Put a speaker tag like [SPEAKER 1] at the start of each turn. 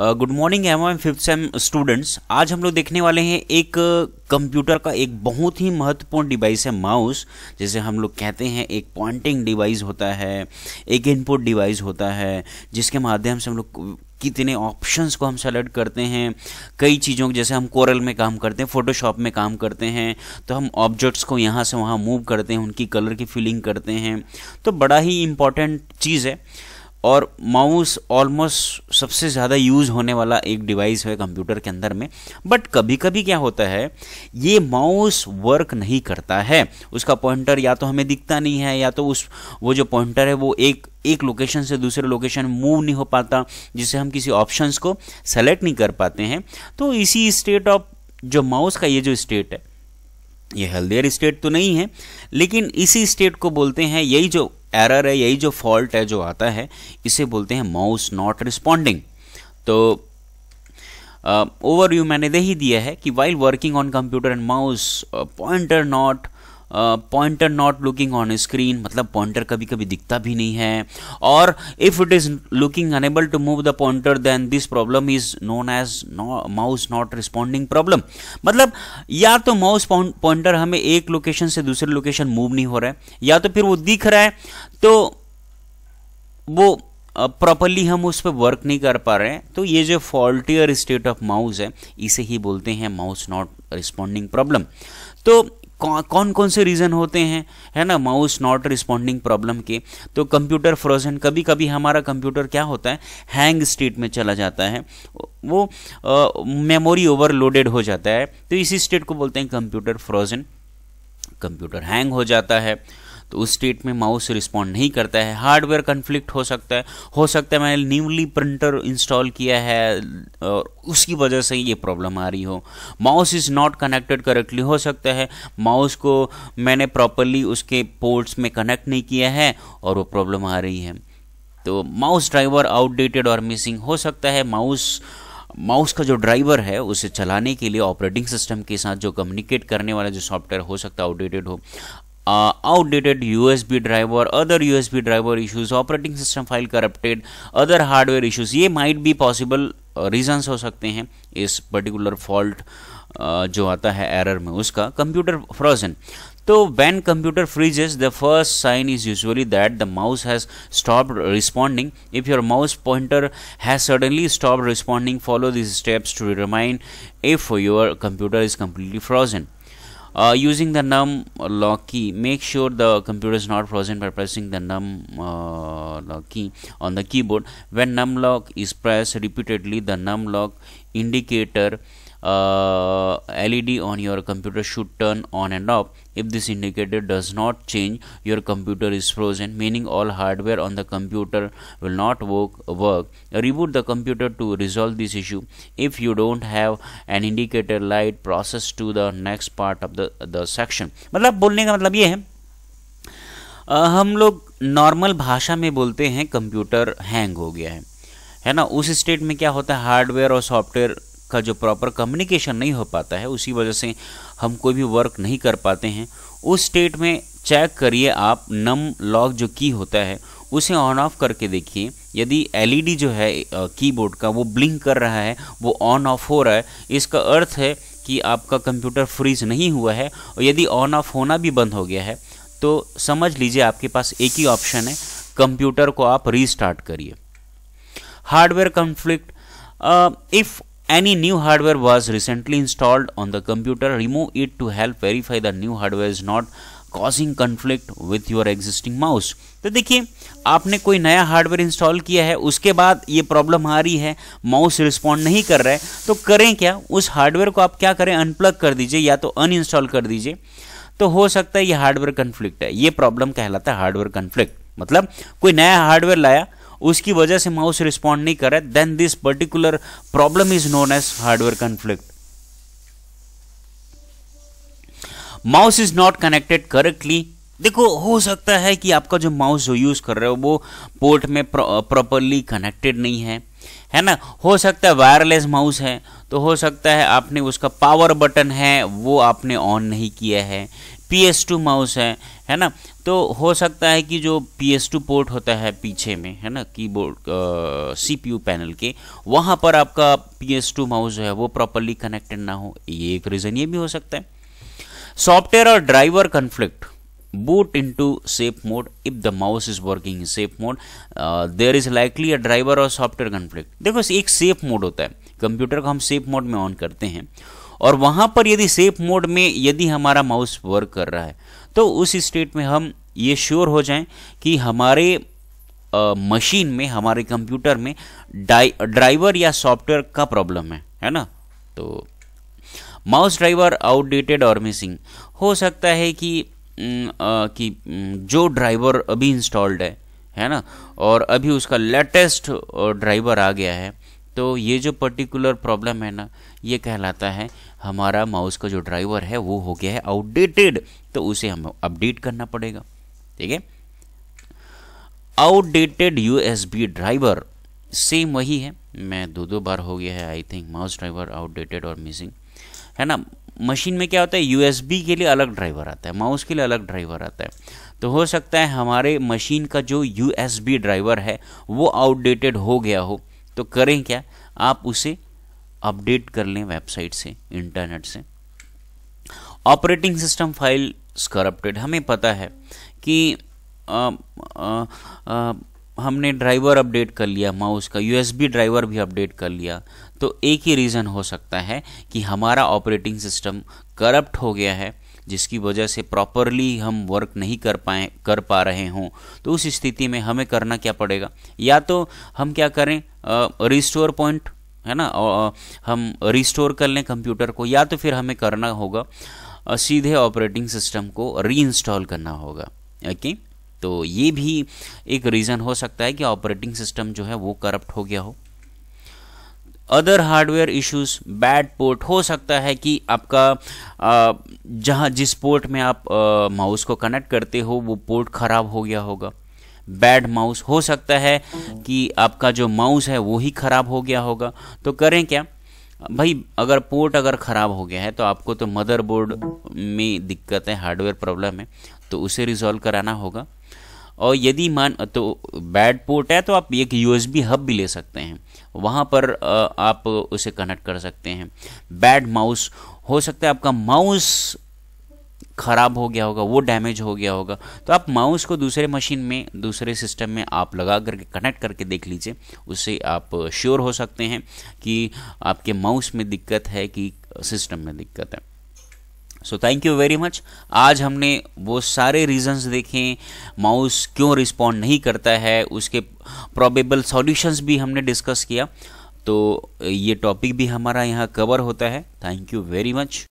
[SPEAKER 1] Good morning M M fifth sem students आज हम लोग देखने वाले हैं एक कंप्यूटर का एक बहुत ही महत्वपूर्ण डिवाइस है माउस जैसे हम लोग कहते हैं एक पॉइंटिंग डिवाइस होता है एक इनपुट डिवाइस होता है जिसके माध्यम से हम लोग कितने ऑप्शंस को हम सेलेक्ट करते हैं कई चीज़ों जैसे हम कोरल में काम करते हैं फोटोशॉप में काम करते हैं तो हम ऑब्जेक्ट्स को यहाँ से वहाँ मूव करते हैं उनकी कलर की फिलिंग करते हैं तो बड़ा ही इम्पॉर्टेंट चीज़ है और माउस ऑलमोस्ट सबसे ज़्यादा यूज़ होने वाला एक डिवाइस है कंप्यूटर के अंदर में बट कभी कभी क्या होता है ये माउस वर्क नहीं करता है उसका पॉइंटर या तो हमें दिखता नहीं है या तो उस वो जो पॉइंटर है वो एक एक लोकेशन से दूसरे लोकेशन मूव नहीं हो पाता जिससे हम किसी ऑप्शंस को सेलेक्ट नहीं कर पाते हैं तो इसी स्टेट ऑफ जो माउस का ये जो स्टेट है ये हेल्दियर स्टेट तो नहीं है लेकिन इसी स्टेट को बोलते हैं यही जो एरर है यही जो फॉल्ट है जो आता है इसे बोलते हैं माउस नॉट रिस्पॉन्डिंग तो ओवरव्यू uh, मैंने दे ही दिया है कि while working on computer and mouse pointer not pointer not looking on screen मतलब पॉइंटर कभी कभी दिखता भी नहीं है और if it is looking unable to move the pointer then this problem is known as mouse not responding problem मतलब या तो माउस पॉइंटर हमें एक लोकेशन से दूसरे लोकेशन मूव नहीं हो रहा है या तो फिर वो दिख रहा है तो वो प्रॉपरली हम उस पर वर्क नहीं कर पा रहे हैं तो ये जो फॉल्टियर स्टेट ऑफ माउस है इसे ही बोलते हैं माउस नॉट रिस्पॉन्डिंग प्रॉब्लम तो कौन कौन से रीज़न होते हैं है ना माउस नॉट रिस्पॉन्डिंग प्रॉब्लम के तो कंप्यूटर फ्रोजन कभी कभी हमारा कंप्यूटर क्या होता है हैंग स्टेट में चला जाता है वो मेमोरी ओवरलोडेड हो जाता है तो इसी स्टेट को बोलते हैं कंप्यूटर फ्रोजन कंप्यूटर हैंग हो जाता है तो उस स्टेट में माउस रिस्पॉन्ड नहीं करता है हार्डवेयर कन्फ्लिक्ट हो सकता है हो सकता है मैंने न्यूली प्रिंटर इंस्टॉल किया है और उसकी वजह से ये प्रॉब्लम आ रही हो mouse is not connected correctly हो सकता है माउस को मैंने प्रॉपरली उसके पोर्ट्स में कनेक्ट नहीं किया है और वो प्रॉब्लम आ रही है तो माउस ड्राइवर आउटडेटेड और मिसिंग हो सकता है माउस माउस का जो ड्राइवर है उसे चलाने के लिए ऑपरेटिंग सिस्टम के साथ जो कम्युनिकेट करने वाला जो सॉफ्टवेयर हो सकता है आउटडेटेड हो uh, outdated USB drive or other USB driver issues, operating system file corrupted, other hardware issues. ये might be possible reasons uh, हो सकते हैं इस पर्टिकुलर फॉल्ट uh, जो आता है एरर में उसका कंप्यूटर फ्रोजन तो when computer freezes the first sign is usually that the mouse has stop responding if your mouse pointer has suddenly stop responding follow this steps to remind if your computer is completely frozen uh, using the num uh, lock key make sure the computer is not frozen by pressing the num uh, lock key on the keyboard when num lock is pressed repeatedly the num lock indicator uh, LED on your computer should turn on and off. If this indicator does not change, your computer is frozen, meaning all hardware on the computer will not work. work. Reboot the computer to resolve this issue. If you don't have an indicator light, process to the next part of the, the section. मतलब बोलने का मतलब ये है हम लोग normal भाषा में बोलते हैं कंप्यूटर हैंग हो गया है है ना उस स्टेट में क्या होता है हार्डवेयर और सॉफ्टवेयर का जो प्रॉपर कम्युनिकेशन नहीं हो पाता है उसी वजह से हम कोई भी वर्क नहीं कर पाते हैं उस स्टेट में चेक करिए आप नम लॉक जो की होता है उसे ऑन ऑफ करके देखिए यदि एलईडी e जो है कीबोर्ड का वो ब्लिंक कर रहा है वो ऑन ऑफ हो रहा है इसका अर्थ है कि आपका कंप्यूटर फ्रीज नहीं हुआ है और यदि ऑन ऑफ होना भी बंद हो गया है तो समझ लीजिए आपके पास एक ही ऑप्शन है कंप्यूटर को आप रीस्टार्ट करिए hardware conflict if Any new hardware was recently installed on the computer, remove it to help verify the new hardware is not causing conflict with your existing mouse तो देखिए आपने कोई नया hardware install किया है उसके बाद ये प्रॉब्लम आ रही है माउस रिस्पॉन्ड नहीं कर रहा है तो करें क्या उस हार्डवेयर को आप क्या करें अनप्लग कर दीजिए या तो अनइंस्टॉल कर दीजिए तो हो सकता है ये हार्डवेयर कन्फ्लिक्ट है ये प्रॉब्लम कहलाता है हार्डवेयर कन्फ्लिक्ट मतलब कोई नया हार्डवेयर लाया उसकी वजह से माउस रिस्पॉन्ड नहीं करे then this particular problem is known as hardware conflict mouse is not connected correctly देखो हो सकता है कि आपका जो माउस जो यूज़ कर रहे हो वो पोर्ट में प्रॉपरली कनेक्टेड नहीं है है ना हो सकता है वायरलेस माउस है तो हो सकता है आपने उसका पावर बटन है वो आपने ऑन नहीं किया है पी एस टू माउस है है ना तो हो सकता है कि जो पी एस टू पोर्ट होता है पीछे में है ना keyboard C P U panel के वहाँ पर आपका पी एस टू माउस जो है वो प्रॉपरली कनेक्टेड ना हो ये एक रीज़न ये भी हो सकता है सॉफ्टवेयर और driver conflict boot into safe mode if the mouse is working safe mode uh, there is likely a driver or software conflict देखो एक सेफ मोड होता है कंप्यूटर को हम सेफ मोड में ऑन करते हैं और वहाँ पर यदि सेफ मोड में यदि हमारा माउस वर्क कर रहा है तो उस स्टेट में हम ये श्योर हो जाएं कि हमारे मशीन में हमारे कंप्यूटर में ड्राइवर या सॉफ्टवेयर का प्रॉब्लम है है ना तो माउस ड्राइवर आउटडेटेड और मिसिंग हो सकता है कि आ, कि जो ड्राइवर अभी इंस्टॉल्ड है है ना और अभी उसका लेटेस्ट ड्राइवर आ गया है तो ये जो पर्टिकुलर प्रॉब्लम है ना ये कहलाता है हमारा माउस का जो ड्राइवर है वो हो गया है आउटडेटेड तो उसे हमें अपडेट करना पड़ेगा ठीक है आउटडेटेड बी ड्राइवर सेम वही है मैं दो दो बार हो गया है I think mouse driver outdated और मिसिंग है ना मशीन में क्या होता है बी के लिए अलग ड्राइवर आता है माउस के लिए अलग ड्राइवर आता है तो हो सकता है हमारे मशीन का जो बी ड्राइवर है वो आउटडेटेड हो गया हो तो करें क्या आप उसे अपडेट कर लें वेबसाइट से इंटरनेट से ऑपरेटिंग सिस्टम फाइल करप्टेड हमें पता है कि आ, आ, आ, हमने ड्राइवर अपडेट कर लिया माउस का यूएसबी ड्राइवर भी अपडेट कर लिया तो एक ही रीज़न हो सकता है कि हमारा ऑपरेटिंग सिस्टम करप्ट हो गया है जिसकी वजह से प्रॉपरली हम वर्क नहीं कर पाए कर पा रहे हों तो उस स्थिति में हमें करना क्या पड़ेगा या तो हम क्या करें रिस्टोर पॉइंट है ना और हम रिस्टोर कर लें कंप्यूटर को या तो फिर हमें करना होगा सीधे ऑपरेटिंग सिस्टम को रीइंस्टॉल करना होगा ओके तो ये भी एक रीज़न हो सकता है कि ऑपरेटिंग सिस्टम जो है वो करप्ट हो गया हो other hardware issues bad port हो सकता है कि आपका जहाँ जिस पोर्ट में आप माउस को कनेक्ट करते हो वो पोर्ट ख़राब हो गया होगा बैड माउस हो सकता है कि आपका जो माउस है वो ही ख़राब हो गया होगा तो करें क्या भाई अगर पोर्ट अगर ख़राब हो गया है तो आपको तो मदरबोर्ड में दिक्कत है हार्डवेयर प्रॉब्लम है तो उसे रिजॉल्व कराना होगा और यदि मान तो बैड पोर्ट है तो आप एक यूएसबी हब भी ले सकते हैं वहाँ पर आप उसे कनेक्ट कर सकते हैं बैड माउस हो सकता है आपका माउस ख़राब हो गया होगा वो डैमेज हो गया होगा तो आप माउस को दूसरे मशीन में दूसरे सिस्टम में आप लगा करके कनेक्ट करके देख लीजिए उससे आप श्योर हो सकते हैं कि आपके माउस में दिक्कत है कि सिस्टम में दिक्कत है so thank you very much आज हमने वो सारे रीजंस देखे माउस क्यों रिस्पॉन्ड नहीं करता है उसके प्रॉबेबल सॉल्यूशंस भी हमने डिस्कस किया तो ये टॉपिक भी हमारा यहाँ कवर होता है थैंक यू वेरी मच